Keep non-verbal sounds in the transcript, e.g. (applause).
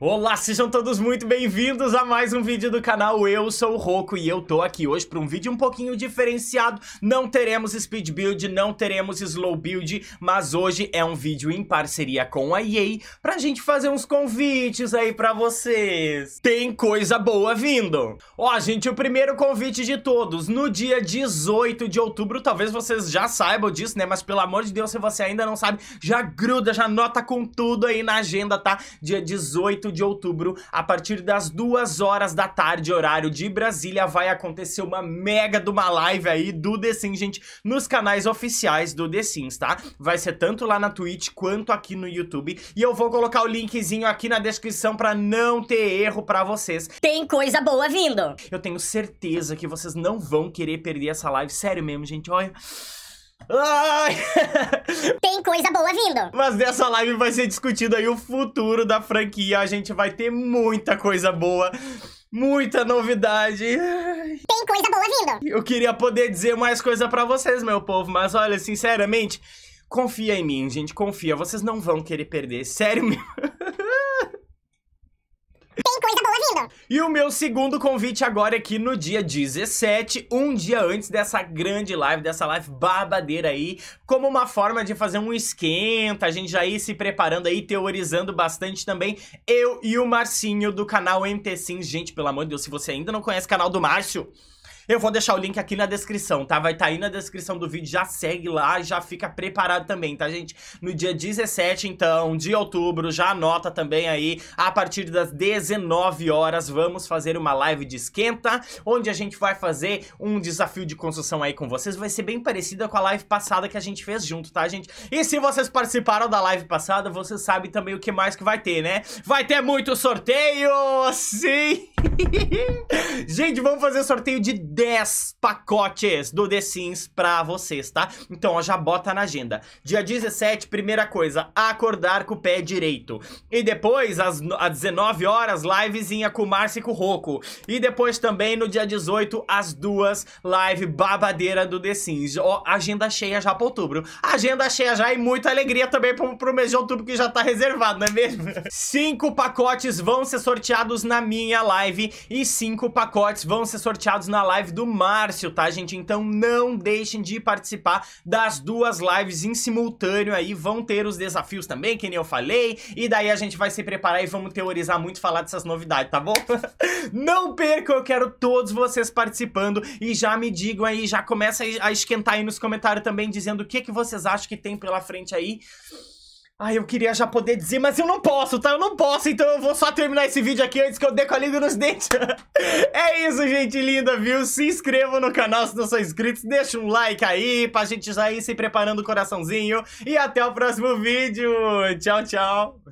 Olá, sejam todos muito bem-vindos a mais um vídeo do canal, eu sou o Roco e eu tô aqui hoje para um vídeo um pouquinho diferenciado, não teremos speed build, não teremos slow build, mas hoje é um vídeo em parceria com a EA pra gente fazer uns convites aí pra vocês. Tem coisa boa vindo! Ó gente, o primeiro convite de todos, no dia 18 de outubro, talvez vocês já saibam disso né, mas pelo amor de Deus, se você ainda não sabe, já gruda, já anota com tudo aí na agenda, tá? Dia 18 de outubro, a partir das 2 horas da tarde, horário de Brasília, vai acontecer uma mega de uma live aí do The Sims, gente, nos canais oficiais do The Sims, tá? Vai ser tanto lá na Twitch quanto aqui no YouTube. E eu vou colocar o linkzinho aqui na descrição pra não ter erro pra vocês. Tem coisa boa vindo! Eu tenho certeza que vocês não vão querer perder essa live, sério mesmo, gente, olha... Ai! (laughs) Tem coisa boa vindo! Mas nessa live vai ser discutido aí o futuro da franquia. A gente vai ter muita coisa boa. Muita novidade. Tem coisa boa vindo. Eu queria poder dizer mais coisa para vocês, meu povo, mas olha, sinceramente, confia em mim, gente, confia. Vocês não vão querer perder, sério mesmo. (laughs) E o meu segundo convite agora aqui no dia 17, um dia antes dessa grande live, dessa live babadeira aí, como uma forma de fazer um esquenta, a gente já ir se preparando aí, teorizando bastante também, eu e o Marcinho do canal MT Sims. Gente, pelo amor de Deus, se você ainda não conhece o canal do Márcio, eu vou deixar o link aqui na descrição, tá? Vai estar tá aí na descrição do vídeo, já segue lá e já fica preparado também, tá, gente? No dia 17, então, de outubro, já anota também aí, a partir das 19 horas, vamos fazer uma live de esquenta, onde a gente vai fazer um desafio de construção aí com vocês, vai ser bem parecida com a live passada que a gente fez junto, tá, gente? E se vocês participaram da live passada, vocês sabem também o que mais que vai ter, né? Vai ter muito sorteio, sim! (laughs) gente, vamos fazer sorteio de 10 pacotes do The Sims pra vocês, tá? Então, ó, já bota na agenda. Dia 17, primeira coisa, acordar com o pé direito. E depois, às, às 19 horas, livezinha com o Márcio e com o Roco. E depois também, no dia 18, às duas, live babadeira do The Sims. Ó, agenda cheia já pra outubro. Agenda cheia já e muita alegria também pro, pro mês de outubro que já tá reservado, não é mesmo? (laughs) Cinco pacotes vão ser sorteados na minha live live e cinco pacotes vão ser sorteados na live do Márcio, tá, gente? Então não deixem de participar das duas lives em simultâneo aí, vão ter os desafios também, que nem eu falei, e daí a gente vai se preparar e vamos teorizar muito, falar dessas novidades, tá bom? (laughs) não percam, eu quero todos vocês participando e já me digam aí, já começa a esquentar aí nos comentários também, dizendo o que, que vocês acham que tem pela frente aí. Ai, eu queria já poder dizer, mas eu não posso, tá? Eu não posso, então eu vou só terminar esse vídeo aqui antes que eu dê com a língua nos dentes. (laughs) é isso, gente linda, viu? Se inscreva no canal se não são inscritos, deixa um like aí pra gente já ir se preparando o coraçãozinho. E até o próximo vídeo. Tchau, tchau.